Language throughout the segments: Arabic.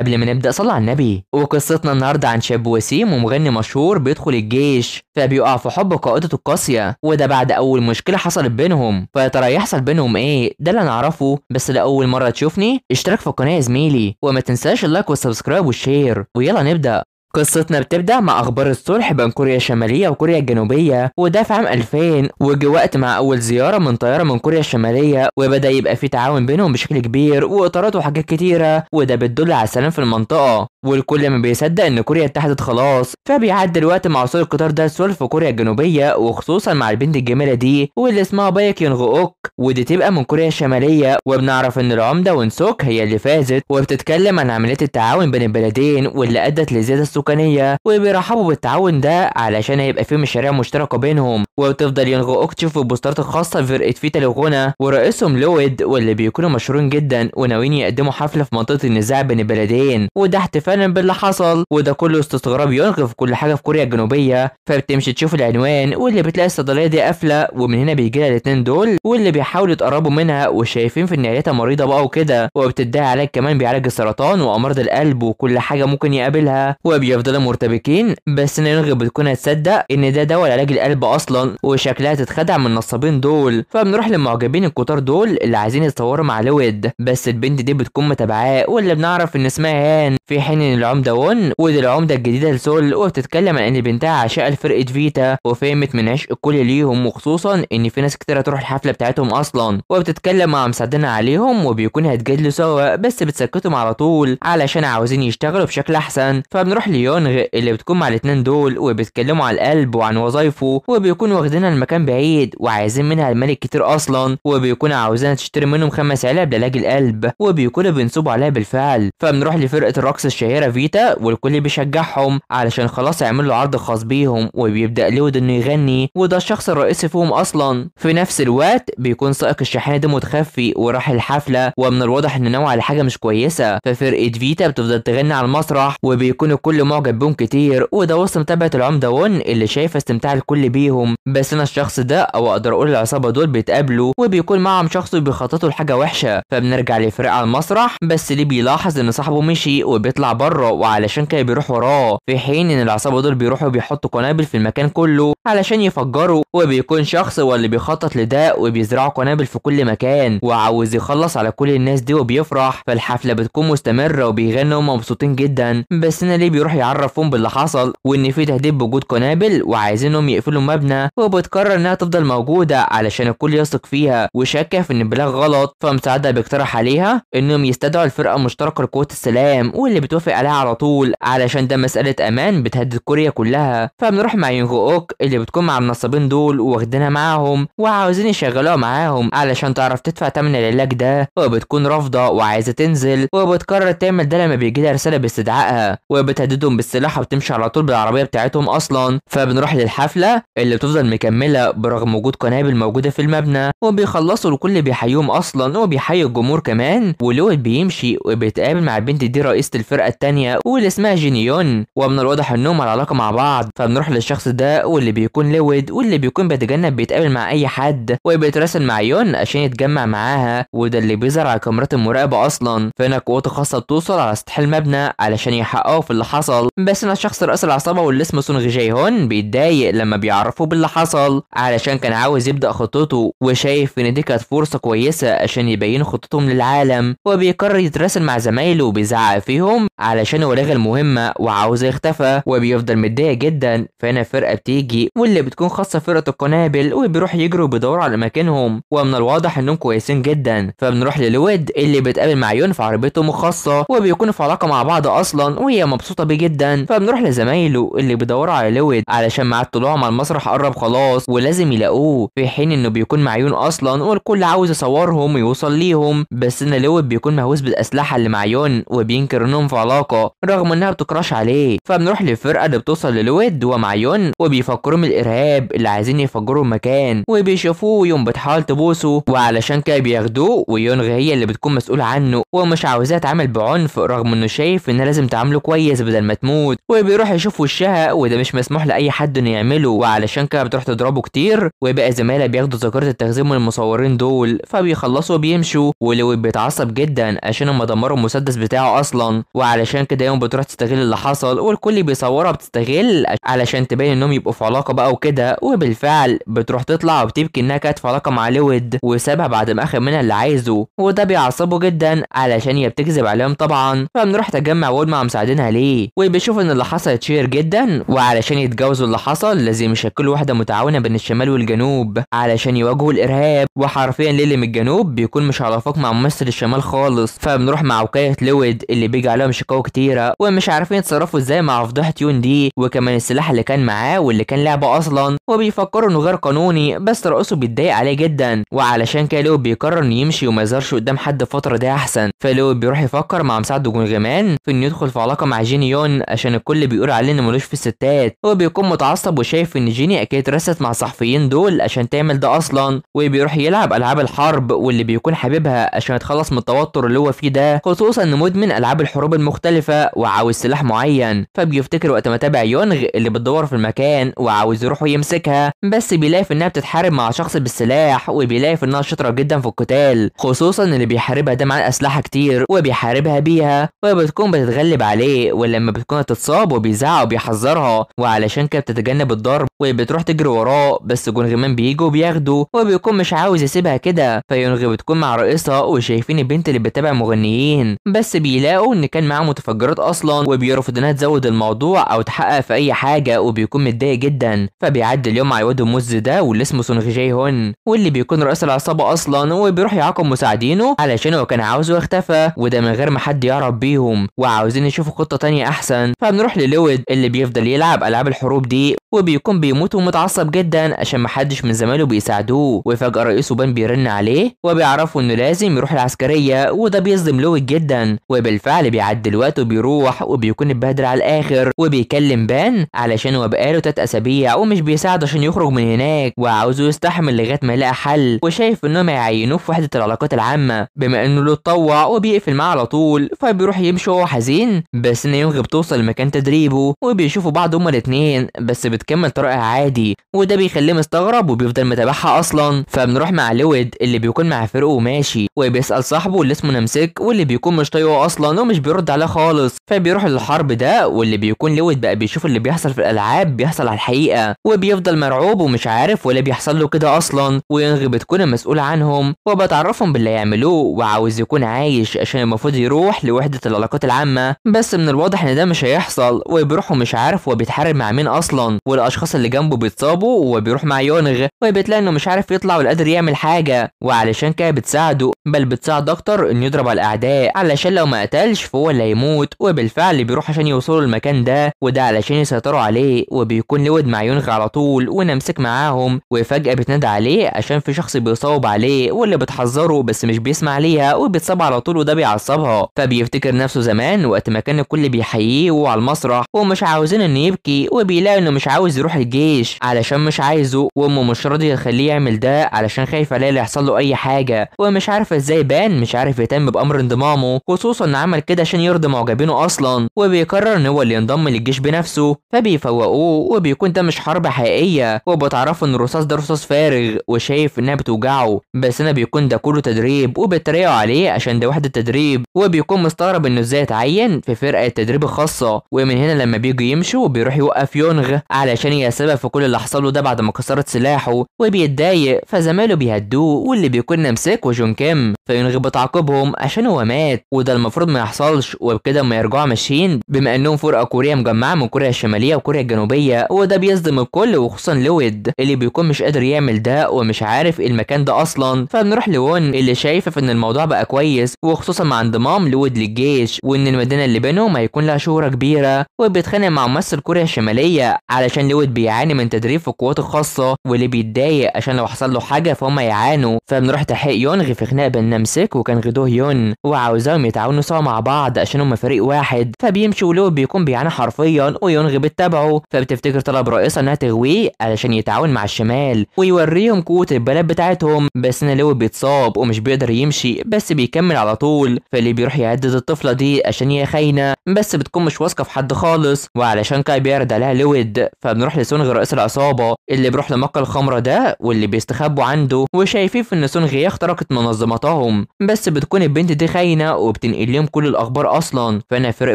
قبل ما نبدأ صلى على النبي وقصتنا النهاردة عن شاب وسيم ومغني مشهور بيدخل الجيش فبيقع في حب قائدة القاسية وده بعد أول مشكلة حصلت بينهم فيا ترى يحصل بينهم إيه ده اللي نعرفه بس لأول مرة تشوفني اشترك في القناة يا زميلي وما تنساش اللايك والسبسكرايب والشير ويلا نبدأ قصتنا بتبدأ مع أخبار الصلح بين كوريا الشمالية وكوريا الجنوبية وده في عام 2000 وجي وقت مع أول زيارة من طيارة من كوريا الشمالية وبدأ يبقى في تعاون بينهم بشكل كبير وإطارات وحاجات كتيرة وده بتدل على السلام في المنطقة والكل ما بيصدق ان كوريا اتحدت خلاص فبيعدي الوقت مع وصول القطار ده السور في كوريا الجنوبيه وخصوصا مع البنت الجميله دي واللي اسمها بايك يونغ اوك ودي تبقى من كوريا الشماليه وبنعرف ان العمده ونسوك هي اللي فازت وبتتكلم عن عمليه التعاون بين البلدين واللي ادت للزياده السكانيه وبيرحبوا بالتعاون ده علشان هيبقى فيه مشاريع مشتركه بينهم وبتفضل يونغ اوك تشوف البوسترات الخاصه بفرقه فيتا لغنى ورئيسهم لويد واللي بيكونوا مشهورين جدا وناويين يقدموا حفله في منطقه النزاع بين البلدين وده احتفال فعلا باللي حصل وده كله استصغراب في كل حاجه في كوريا الجنوبيه فبتمشي تشوف العنوان واللي بتلاقي الصيدليه دي قافله ومن هنا بيجي لها الاثنين دول واللي بيحاولوا يتقربوا منها وشايفين في نهايتها مريضه بقى وكده وبتدعي علاج كمان بيعالج السرطان وامراض القلب وكل حاجه ممكن يقابلها وبيفضلوا مرتبكين بس نرغب بتكون هتصدق ان ده دواء لعلاج القلب اصلا وشكلها تتخدع من النصابين دول فبنروح للمعجبين الكتار دول اللي عايزين يتصوروا مع لويد بس البنت دي بتكون متابعاه واللي بنعرف ان اسمها هان في حين بين العمدة ون ودي العمدة الجديدة لسول وبتتكلم عن ان بنتها عشاء لفرقة فيتا وفهمت من عشق الكل ليهم وخصوصا ان في ناس كتير هتروح الحفلة بتاعتهم اصلا وبتتكلم مع مساعدنا عليهم وبيكون هيتجادلوا سوا بس بتسكتهم على طول علشان عاوزين يشتغلوا بشكل احسن فبنروح ليونغ اللي بتكون مع الاتنين دول وبيتكلموا على القلب وعن وظايفه وبيكون واخدينها المكان بعيد وعايزين منها الملك كتير اصلا وبيكون عاوزينها تشتري منهم خمس علب لعلاج القلب وبيكونوا بينصبوا عليها بالفعل فبنروح لفرقة الرقص الشهير الشهيرة فيتا والكل بيشجعهم علشان خلاص يعملوا عرض خاص بيهم وبيبدأ لود انه يغني وده الشخص الرئيسي فيهم اصلا في نفس الوقت بيكون سائق الشاحنة ده متخفي وراح الحفلة ومن الواضح ان نوع على حاجة مش كويسة ففرقة فيتا بتفضل تغني على المسرح وبيكون الكل معجب بيهم كتير وده وسط متابعة العمدة ون اللي شايفة استمتاع الكل بيهم بس انا الشخص ده او اقدر اقول العصابة دول بيتقابلوا وبيكون معهم شخص بيخططوا لحاجة وحشة فبنرجع لفرقة على المسرح بس ليه بيلاحظ ان صاحبه مشي وبيطلع بره وعلشان كده بيروح وراه في حين ان العصابه دول بيروحوا بيحطوا قنابل في المكان كله علشان يفجروا وبيكون شخص هو اللي بيخطط لده وبيزرعوا قنابل في كل مكان وعاوز يخلص على كل الناس دي وبيفرح فالحفله بتكون مستمره وبيغنوا مبسوطين جدا بس انا ليه بيروح يعرفهم باللي حصل وان في تهديد بوجود قنابل وعايزينهم يقفلوا المبنى وبتقرر انها تفضل موجوده علشان الكل يثق فيها وشاكه في ان البلاغ غلط فمساعده بيقترح عليها انهم يستدعوا الفرقه المشتركه لقوه السلام واللي بتوفي يوافق عليها على طول علشان ده مسألة أمان بتهدد كوريا كلها فبنروح مع يونغ أوك اللي بتكون مع النصابين دول واخدينها معاهم وعاوزين يشغلوها معاهم علشان تعرف تدفع تمن العلاج ده وبتكون رافضة وعايزة تنزل وبتقرر تعمل ده لما بيجيلها رسالة باستدعائها وبتهددهم بالسلاح وبتمشي على طول بالعربية بتاعتهم أصلا فبنروح للحفلة اللي بتفضل مكملة برغم وجود قنابل موجودة في المبنى وبيخلصوا الكل بيحييهم أصلا وبيحيي الجمهور كمان ولو بيمشي وبيتقابل مع البنت دي رئيسة الفرقة التانية واللي اسمها جينيون ومن الواضح انهم على علاقة مع بعض فبنروح للشخص ده واللي بيكون لود واللي بيكون بيتجنب بيتقابل مع اي حد وبيتراسل مع يون عشان يتجمع معاها وده اللي بيظهر على كاميرات المراقبة اصلا فهنا قوات خاصة بتوصل على سطح المبنى علشان يحققوا في اللي حصل بس هنا الشخص رئيس العصابة واللي اسمه سونغ جاي هون بيتضايق لما بيعرفوا باللي حصل علشان كان عاوز يبدأ خطته وشايف ان دي كانت فرصة كويسة عشان يبينوا خطتهم للعالم وبيقرر يتراسل مع زمايله وبيزعق فيهم علشان وراغ المهمة وعاوز يختفى وبيفضل متضايق جدا فهنا فرقة بتيجي واللي بتكون خاصة فرقة القنابل وبيروح يجروا بيدوروا على أماكنهم ومن الواضح إنهم كويسين جدا فبنروح للود اللي بتقابل مع يون في عربيتهم الخاصة وبيكونوا في علاقة مع بعض أصلا وهي مبسوطة بيه جدا فبنروح لزمايله اللي بيدوروا على لود علشان ميعاد طلوعهم على المسرح قرب خلاص ولازم يلاقوه في حين إنه بيكون مع يون أصلا والكل عاوز يصورهم ويوصل ليهم بس إن لود بيكون مهووس بالأسلحة اللي مع يون وبينكر إنهم في علاقة الطاقة رغم انها بتكراش عليه فبنروح للفرقة اللي بتوصل للود ومعيون وبيفكروا من الارهاب اللي عايزين يفجروا المكان وبيشوفوه يوم بتحاول تبوسه وعلشان كده بياخدوه ويونغ هي اللي بتكون مسؤولة عنه ومش عاوزاه يتعامل بعنف رغم انه شايف انها لازم تعامله كويس بدل ما تموت وبيروح يشوف وشها وده مش مسموح لاي حد انه يعمله وعلشان كده بتروح تضربه كتير وبقى زمايله بياخدوا ذاكره التخزين من المصورين دول فبيخلصوا وبيمشوا ولو بيتعصب جدا عشان هم دمروا المسدس بتاعه اصلا وعلى علشان كده يوم بتروح تستغل اللي حصل والكل بيصورها بتستغل علشان تبين انهم يبقوا في علاقه بقى وكده وبالفعل بتروح تطلع وبتبكي انها كانت في علاقه مع لود وسابها بعد ما اخد منها اللي عايزه وده بيعصبه جدا علشان هي بتكذب عليهم طبعا فبنروح تجمع وقول مع مساعدينها ليه وبيشوف ان اللي حصل تشير جدا وعلشان يتجاوزوا اللي حصل لازم يشكلوا وحده متعاونه بين الشمال والجنوب علشان يواجهوا الارهاب وحرفيا ليلي من الجنوب بيكون مش على مع ممثل الشمال خالص فبنروح مع وكاية لود اللي بيجي عليهم أشقاو كتيرة ومش عارفين يتصرفوا ازاي مع فضيحة يون دي وكمان السلاح اللي كان معاه واللي كان لعبه أصلا وبيفكروا إنه غير قانوني بس رئيسه بيتضايق عليه جدا وعلشان كده لو بيقرر إنه يمشي وما يظهرش قدام حد الفترة دي أحسن فلو بيروح يفكر مع مساعد جونغمان في إنه يدخل في علاقة مع جيني يون عشان الكل بيقول عليه إنه ملوش في الستات هو بيكون متعصب وشايف إن جيني أكيد اترست مع الصحفيين دول عشان تعمل ده أصلا وبيروح يلعب ألعاب الحرب واللي بيكون حبيبها عشان يتخلص من التوتر اللي هو فيه ده خصوصا إنه مدمن ألعاب الحروب المختلفة مختلفة وعاوز سلاح معين فبيفتكر وقت ما تابع يونغ اللي بتدور في المكان وعاوز يروح ويمسكها بس بيلاقي في انها بتتحارب مع شخص بالسلاح وبيلاقي في انها شاطرة جدا في القتال خصوصا اللي بيحاربها ده معاه اسلحة كتير وبيحاربها بيها وبتكون بتتغلب عليه ولما بتكون تتصاب وبيزعق وبيحذرها وعلشان كده بتتجنب الضرب وبتروح تجري وراه بس جونغمان بيجي وبياخده وبيكون مش عاوز يسيبها كده فيونغ بتكون مع رئيسها وشايفين البنت اللي بتتابع مغنيين بس بيلاقوا ان كان معاهم متفجرات اصلا وبيرفض انها تزود الموضوع او تحقق في اي حاجه وبيكون متضايق جدا فبيعدي اليوم مع واد المز ده واللي اسمه سونغ جاي هون واللي بيكون رئيس العصابه اصلا وبيروح يعاقب مساعدينه علشان هو كان عاوزه يختفى وده من غير ما حد يعرف بيهم وعاوزين يشوفوا خطه تانية احسن فبنروح للود اللي بيفضل يلعب العاب الحروب دي وبيكون بيموت ومتعصب جدا عشان محدش من زمايله بيساعدوه وفجأة رئيسه بان بيرن عليه وبيعرفوا انه لازم يروح العسكرية وده بيصدم لويد جدا وبالفعل بيعدي الوقت وبيروح وبيكون اتبهدل على الاخر وبيكلم بان علشان هو بقاله تلات اسابيع ومش بيساعده عشان يخرج من هناك وعاوزه يستحمل لغايه ما يلاقي حل وشايف انهم هيعينوه في وحده العلاقات العامه بما انه له اتطوع وبيقفل معاه على طول فبيروح يمشي وهو حزين بس نيونغ بتوصل لمكان تدريبه وبيشوفوا بعض هما الاتنين بس بتكمل طريقها عادي وده بيخليه مستغرب وبيفضل متابعها اصلا فبنروح مع لود اللي بيكون مع فرقه وماشي وبيسال صاحبه اللي اسمه نمسك واللي بيكون مش طايقه اصلا ومش بيرد عليه خالص فبيروح للحرب ده واللي بيكون لويد بقى بيشوف اللي بيحصل في الالعاب بيحصل على الحقيقه وبيفضل مرعوب ومش عارف ولا بيحصل له كده اصلا وينغي بتكون المسؤول عنهم وبتعرفهم باللي يعملوه وعاوز يكون عايش عشان المفروض يروح لوحده العلاقات العامه بس من الواضح ان ده مش هيحصل وبيروح ومش عارف وبيتحارب مع مين اصلا والاشخاص اللي جنبه بيتصابوا وبيروح مع يونغ وبتلاقي انه مش عارف يطلع ولا قادر يعمل حاجه وعلشان كده بتساعده بل بتساعد اكتر انه يضرب على الاعداء علشان لو ما قتلش فهو اللي بيموت وبالفعل بيروح عشان يوصلوا المكان ده وده علشان يسيطروا عليه وبيكون لود مع يونغ على طول ونمسك معاهم وفجأة بتنادى عليه عشان في شخص بيصوب عليه واللي بتحذره بس مش بيسمع ليها وبيتصاب على طول وده بيعصبها فبيفتكر نفسه زمان وقت ما كان الكل بيحييه وهو على المسرح ومش عاوزين انه يبكي وبيلاقي انه مش عاوز يروح الجيش علشان مش عايزه وامه مش راضيه تخليه يعمل ده علشان خايفه لا يحصل له اي حاجه ومش عارفه ازاي بان مش عارف يهتم بامر انضمامه خصوصا ان عمل كده عشان يرضي معجبينه أصلا وبيقرر إن هو اللي ينضم للجيش بنفسه فبيفوقوه وبيكون ده مش حرب حقيقية وبتعرفوا إن الرصاص ده رصاص فارغ وشايف إنها بتوجعه بس أنا بيكون ده كله تدريب وبيتريقوا عليه عشان ده وحدة تدريب وبيكون مستغرب إنه إزاي اتعين في فرقة التدريب الخاصة ومن هنا لما بيجوا يمشوا وبيروح يوقف يونغ علشان هي سبب في كل اللي حصل له ده بعد ما كسرت سلاحه وبيتضايق فزماله بيهدوه واللي بيكون نمسك وجون كيم فيونغ بتعاقبهم عشان هو مات وده المفروض ما يحصلش او كده ما يرجعوا ماشيين بما انهم فرقه كوريه مجمعه من كوريا الشماليه وكوريا الجنوبيه وده بيصدم الكل وخصوصا لويد اللي بيكون مش قادر يعمل ده ومش عارف المكان ده اصلا فبنروح لون اللي شايفه في ان الموضوع بقى كويس وخصوصا مع انضمام لويد للجيش وان المدينه اللي بينهم هيكون لها شهره كبيره وبيتخانق مع ممثل كوريا الشماليه علشان لويد بيعاني من تدريب في القوات الخاصه واللي بيتضايق عشان لو حصل له حاجه فهم يعانوا فبنروح تحقيق يونغ في خناقه بين نمسك وكان غدوه يون وعاوزاهم يتعاونوا سوا مع بعض عشان عشان هم فريق واحد فبيمشي ولو بيكون بيعاني حرفيا ويونغ بتتابعه فبتفتكر طلب رئيسة انها تغويه علشان يتعاون مع الشمال ويوريهم قوة البلد بتاعتهم بس ان لو بيتصاب ومش بيقدر يمشي بس بيكمل على طول فاللي بيروح يهدد الطفلة دي عشان هي خاينة بس بتكون مش واثقة في حد خالص وعلشان كاي بيعرض عليها لويد فبنروح لسونغ رئيس العصابة اللي بيروح لمكة الخمرة ده واللي بيستخبوا عنده وشايفين في ان سونغ هي اخترقت منظمتهم بس بتكون البنت دي خاينة وبتنقل لهم كل الاخبار اصلا اصلا فانا فرق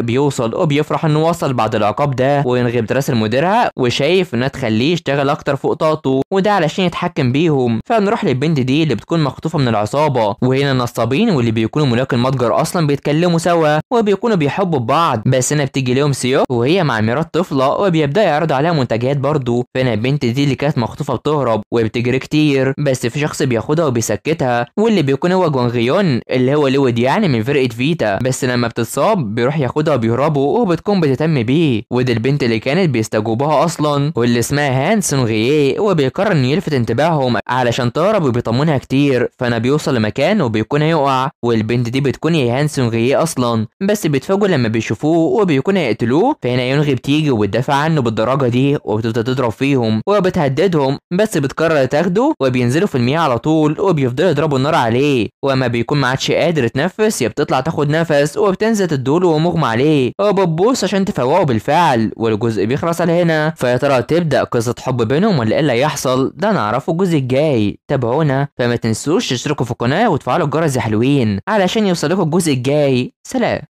بيوصل وبيفرح انه وصل بعد العقاب ده وينغي دراس المديرها وشايف انها تخليه يشتغل اكتر فوق طاقته وده علشان يتحكم بيهم فبنروح للبنت دي اللي بتكون مخطوفه من العصابه وهنا النصابين واللي بيكونوا ملاك المتجر اصلا بيتكلموا سوا وبيكونوا بيحبوا بعض بس هنا بتيجي ليهم سيوك وهي مع ميرات طفله وبيبدا يعرض عليها منتجات برضه فانا البنت دي اللي كانت مخطوفه بتهرب وبتجري كتير بس في شخص بياخدها وبيسكتها واللي بيكون هو جوانغيون اللي هو لود يعني من فرقه فيتا بس لما بتتصاب التراب بيروح ياخدها وبيهربوا وبتكون بتهتم بيه ودي البنت اللي كانت بيستجوبها اصلا واللي اسمها هان سونغيه وبيقرر انه يلفت انتباههم علشان تهرب وبيطمنها كتير فانا بيوصل لمكان وبيكون هيقع والبنت دي بتكون هي هان سونغيه اصلا بس بيتفاجئوا لما بيشوفوه وبيكون هيقتلوه فهنا يونغي بتيجي وبتدافع عنه بالدراجه دي وبتفضل تضرب فيهم وبتهددهم بس بتقرر تاخده وبينزلوا في المياه على طول وبيفضلوا يضربوا النار عليه وما بيكون ما عادش قادر يتنفس يا بتطلع تاخد نفس وبتنزل الدور ومغمى عليه هو بتبص عشان تفوقه بالفعل والجزء بيخلص على هنا فيا ترى تبدا قصه حب بينهم ولا ايه اللي هيحصل ده نعرفه الجزء الجاي تابعونا فما تنسوش تشتركوا في القناه وتفعلوا الجرس يا حلوين علشان يوصلكوا الجزء الجاي سلام